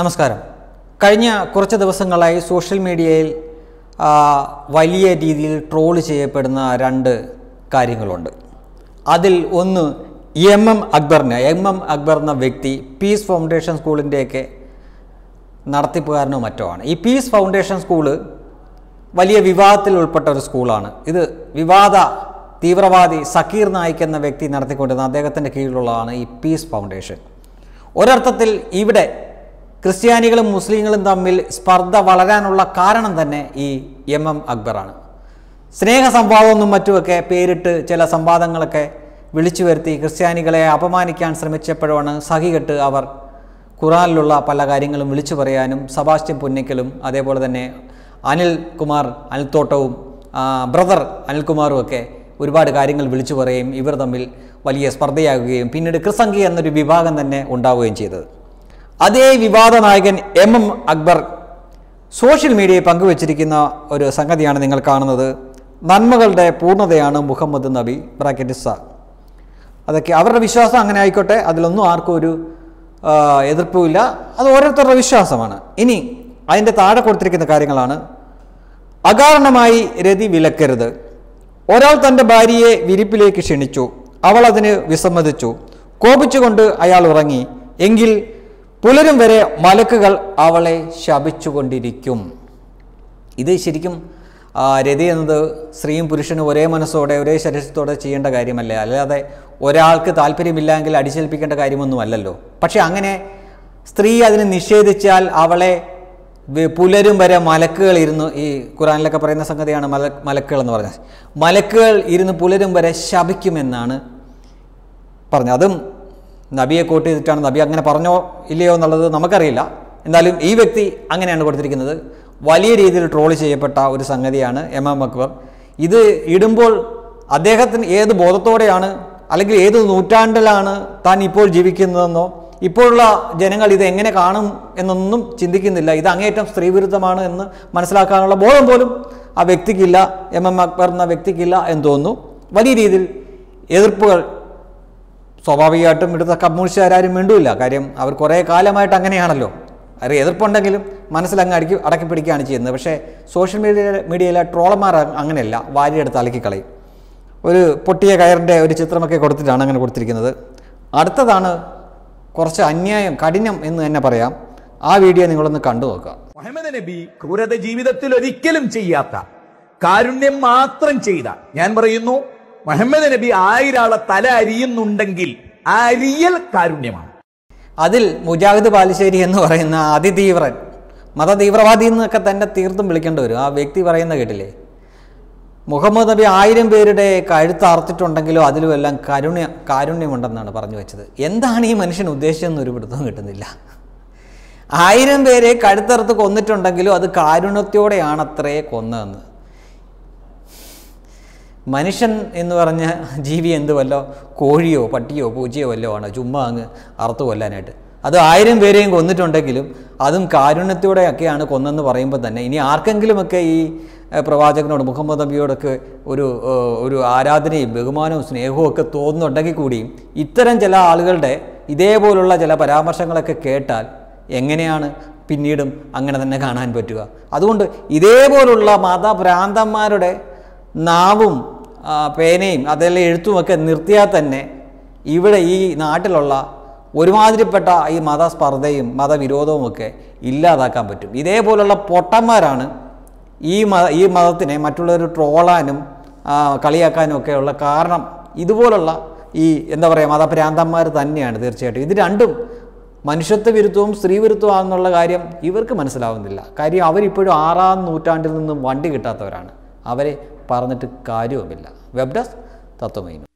നമസ്കാരം കഴിഞ്ഞ കുറച്ച് ദിവസങ്ങളായി സോഷ്യൽ മീഡിയയിൽ വലിയ രീതിയിൽ ട്രോൾ ചെയ്യപ്പെടുന്ന രണ്ട് കാര്യങ്ങളുണ്ട് അതിൽ ഒന്ന് എം എം അക്ബറിന് എം എം അക്ബർ എന്ന വ്യക്തി പീസ് ഫൗണ്ടേഷൻ സ്കൂളിൻ്റെയൊക്കെ നടത്തിപ്പുകാരനോ മറ്റോ ആണ് ഈ പീസ് ഫൗണ്ടേഷൻ സ്കൂള് വലിയ വിവാദത്തിൽ ഉൾപ്പെട്ട ഒരു സ്കൂളാണ് ഇത് വിവാദ തീവ്രവാദി സക്കീർ നായിക് എന്ന വ്യക്തി നടത്തിക്കൊണ്ടിരുന്ന അദ്ദേഹത്തിൻ്റെ കീഴിലുള്ളതാണ് ഈ പീസ് ഫൗണ്ടേഷൻ ഒരർത്ഥത്തിൽ ഇവിടെ ക്രിസ്ത്യാനികളും മുസ്ലിങ്ങളും തമ്മിൽ സ്പർദ്ധ വളരാനുള്ള കാരണം തന്നെ ഈ എം എം അക്ബറാണ് സ്നേഹ സംവാദമെന്നും മറ്റുമൊക്കെ പേരിട്ട് ചില സംവാദങ്ങളൊക്കെ വിളിച്ചു വരുത്തി ക്രിസ്ത്യാനികളെ അപമാനിക്കാൻ ശ്രമിച്ചപ്പോഴാണ് സഹികെട്ട് അവർ ഖുറാനിലുള്ള പല കാര്യങ്ങളും വിളിച്ചു പറയാനും സബാസ്റ്റ്യൻ പുന്നിക്കലും അതേപോലെ തന്നെ അനിൽ കുമാർ അനിൽത്തോട്ടവും ബ്രദർ അനിൽകുമാറുമൊക്കെ ഒരുപാട് കാര്യങ്ങൾ വിളിച്ചു പറയുകയും ഇവർ തമ്മിൽ വലിയ സ്പർദ്ധയാകുകയും പിന്നീട് ക്രിസംഗി എന്നൊരു വിഭാഗം തന്നെ ഉണ്ടാവുകയും ചെയ്തത് അതേ വിവാദ നായകൻ എം എം അക്ബർ സോഷ്യൽ മീഡിയയിൽ പങ്കുവച്ചിരിക്കുന്ന ഒരു സംഗതിയാണ് നിങ്ങൾ കാണുന്നത് നന്മകളുടെ പൂർണ്ണതയാണ് മുഹമ്മദ് നബി ബ്രാക്കറ്റ് സ അതൊക്കെ അവരുടെ വിശ്വാസം അങ്ങനെ ആയിക്കോട്ടെ അതിലൊന്നും ആർക്കും ഒരു എതിർപ്പുമില്ല അത് ഓരോരുത്തരുടെ വിശ്വാസമാണ് ഇനി അതിൻ്റെ താഴെ കൊടുത്തിരിക്കുന്ന കാര്യങ്ങളാണ് അകാരണമായി രതി വിലക്കരുത് ഒരാൾ തൻ്റെ ഭാര്യയെ വിരിപ്പിലേക്ക് ക്ഷണിച്ചു അവൾ അതിന് വിസമ്മതിച്ചു കോപിച്ചുകൊണ്ട് അയാൾ ഉറങ്ങി എങ്കിൽ പുലരും വരെ മലക്കുകൾ അവളെ ശപിച്ചുകൊണ്ടിരിക്കും ഇത് ശരിക്കും രതി എന്നത് സ്ത്രീയും പുരുഷനും ഒരേ മനസ്സോടെ ഒരേ ശരീരത്തോടെ ചെയ്യേണ്ട കാര്യമല്ലേ അല്ലാതെ ഒരാൾക്ക് താല്പര്യമില്ലെങ്കിൽ അടിച്ചേൽപ്പിക്കേണ്ട കാര്യമൊന്നും അല്ലല്ലോ പക്ഷേ അങ്ങനെ സ്ത്രീ അതിനെ നിഷേധിച്ചാൽ അവളെ പുലരും വരെ മലക്കുകൾ ഇരുന്ന് ഈ ഖുറാനിലൊക്കെ പറയുന്ന സംഗതിയാണ് മല മലക്കുകൾ എന്ന് പറഞ്ഞത് മലക്കുകൾ ഇരുന്ന് പുലരും വരെ ശപിക്കുമെന്നാണ് പറഞ്ഞത് അതും നബിയെ കോട്ട് ചെയ്തിട്ടാണ് നബി അങ്ങനെ പറഞ്ഞോ ഇല്ലയോ എന്നുള്ളത് നമുക്കറിയില്ല എന്തായാലും ഈ വ്യക്തി അങ്ങനെയാണ് കൊടുത്തിരിക്കുന്നത് വലിയ രീതിയിൽ ട്രോൾ ചെയ്യപ്പെട്ട ഒരു സംഗതിയാണ് എം എം അക്ബർ ഇത് ഇടുമ്പോൾ അദ്ദേഹത്തിന് ഏത് ബോധത്തോടെയാണ് അല്ലെങ്കിൽ ഏത് നൂറ്റാണ്ടിലാണ് താൻ ഇപ്പോൾ ജീവിക്കുന്നതെന്നോ ഇപ്പോഴുള്ള ജനങ്ങൾ ഇത് എങ്ങനെ കാണും എന്നൊന്നും ചിന്തിക്കുന്നില്ല ഇത് അങ്ങേയറ്റം സ്ത്രീവിരുദ്ധമാണ് എന്ന് മനസ്സിലാക്കാനുള്ള ബോധം പോലും ആ വ്യക്തിക്കില്ല എം എം അക്ബർ എന്ന വ്യക്തിക്കില്ല എന്ന് തോന്നുന്നു വലിയ രീതിയിൽ എതിർപ്പുകൾ സ്വാഭാവികമായിട്ടും ഇവിടുത്തെ കമ്മ്യൂണിസ്റ്റുകാരും വേണ്ടൂല്ല കാര്യം അവർ കുറേ കാലമായിട്ട് അങ്ങനെയാണല്ലോ അവർ എതിർപ്പുണ്ടെങ്കിലും മനസ്സിലങ്ങ് അടിക്കി അടക്കി പിടിക്കുകയാണ് ചെയ്യുന്നത് പക്ഷേ സോഷ്യൽ മീഡിയ മീഡിയയിലെ ട്രോളർമാർ അങ്ങനെയല്ല വാരിയെടുത്ത് അലക്കിക്കളയും കളയും ഒരു പൊട്ടിയ കയറിൻ്റെ ഒരു ചിത്രമൊക്കെ കൊടുത്തിട്ടാണ് അങ്ങനെ കൊടുത്തിരിക്കുന്നത് അടുത്തതാണ് കുറച്ച് അന്യായം കഠിനം എന്ന് തന്നെ പറയാം ആ വീഡിയോ നിങ്ങളൊന്ന് കണ്ടു നോക്കുക മുഹമ്മദ് നബി ക്രൂരത ജീവിതത്തിൽ ഒരിക്കലും ചെയ്യാത്ത കാരുണ്യം മാത്രം ചെയ്ത ഞാൻ പറയുന്നു മുഹമ്മദ് നബി ആയിരാളെ തല അരിയുന്നുണ്ടെങ്കിൽ അരിയൽ കാരുണ്യമാണ് അതിൽ മുജാഹിദ് ബാലുശ്ശേരി എന്ന് പറയുന്ന അതിതീവ്രൻ മതതീവ്രവാദി എന്നൊക്കെ തന്നെ തീർത്തും വിളിക്കേണ്ടി വരും ആ വ്യക്തി പറയുന്ന കേട്ടില്ലേ മുഹമ്മദ് നബി ആയിരം പേരുടെ കഴുത്താർത്തിട്ടുണ്ടെങ്കിലും അതിലും എല്ലാം കരുണ്യ കാരുണ്യമുണ്ടെന്നാണ് പറഞ്ഞു വെച്ചത് എന്താണ് ഈ മനുഷ്യൻ ഉദ്ദേശിച്ചതെന്ന് ഒരു പിടുത്തവും കിട്ടുന്നില്ല ആയിരം പേരെ കഴുത്തറുത്ത് കൊന്നിട്ടുണ്ടെങ്കിലും അത് കാരുണ്യത്തോടെയാണത്രേ കൊന്നതെന്ന് മനുഷ്യൻ എന്ന് പറഞ്ഞ ജീവി എന്തുവല്ലോ കോഴിയോ പട്ടിയോ പൂച്ചയോ വല്ലോ ആണ് ചുമ്മാ അങ്ങ് അറുത്തു കൊല്ലാനായിട്ട് അത് ആയിരം പേരെയും കൊന്നിട്ടുണ്ടെങ്കിലും അതും കാരുണ്യത്തോടെയൊക്കെയാണ് കൊന്നെന്ന് പറയുമ്പോൾ തന്നെ ഇനി ആർക്കെങ്കിലുമൊക്കെ ഈ പ്രവാചകനോട് മുഹമ്മദ് നബിയോടൊക്കെ ഒരു ഒരു ആരാധനയും ബഹുമാനവും സ്നേഹവും ഒക്കെ തോന്നുന്നുണ്ടെങ്കിൽ കൂടിയും ഇത്തരം ചില ആളുകളുടെ ഇതേപോലുള്ള ചില പരാമർശങ്ങളൊക്കെ കേട്ടാൽ എങ്ങനെയാണ് പിന്നീടും അങ്ങനെ തന്നെ കാണാൻ പറ്റുക അതുകൊണ്ട് ഇതേപോലുള്ള മതഭ്രാന്തന്മാരുടെ നാവും പേനയും അതെല്ലാം എഴുത്തുമൊക്കെ നിർത്തിയാൽ തന്നെ ഇവിടെ ഈ നാട്ടിലുള്ള ഒരുമാതിരിപ്പെട്ട ഈ മതസ്പർദ്ധയും മതവിരോധവും ഒക്കെ ഇല്ലാതാക്കാൻ പറ്റും ഇതേപോലുള്ള പൊട്ടന്മാരാണ് ഈ മത ഈ മതത്തിനെ മറ്റുള്ളവർ ട്രോളാനും കളിയാക്കാനും ഉള്ള കാരണം ഇതുപോലുള്ള ഈ എന്താ പറയുക മതഭ്രാന്തന്മാർ തന്നെയാണ് തീർച്ചയായിട്ടും ഇത് രണ്ടും മനുഷ്യത്വ വിരുദ്ധവും സ്ത്രീ വിരുദ്ധവും കാര്യം ഇവർക്ക് മനസ്സിലാവുന്നില്ല കാര്യം അവരിപ്പോഴും ആറാം നൂറ്റാണ്ടിൽ നിന്നും വണ്ടി കിട്ടാത്തവരാണ് അവരെ പറഞ്ഞിട്ട് കാര്യവുമില്ല വെബ് ഡെസ്ക് തത്വമൈനു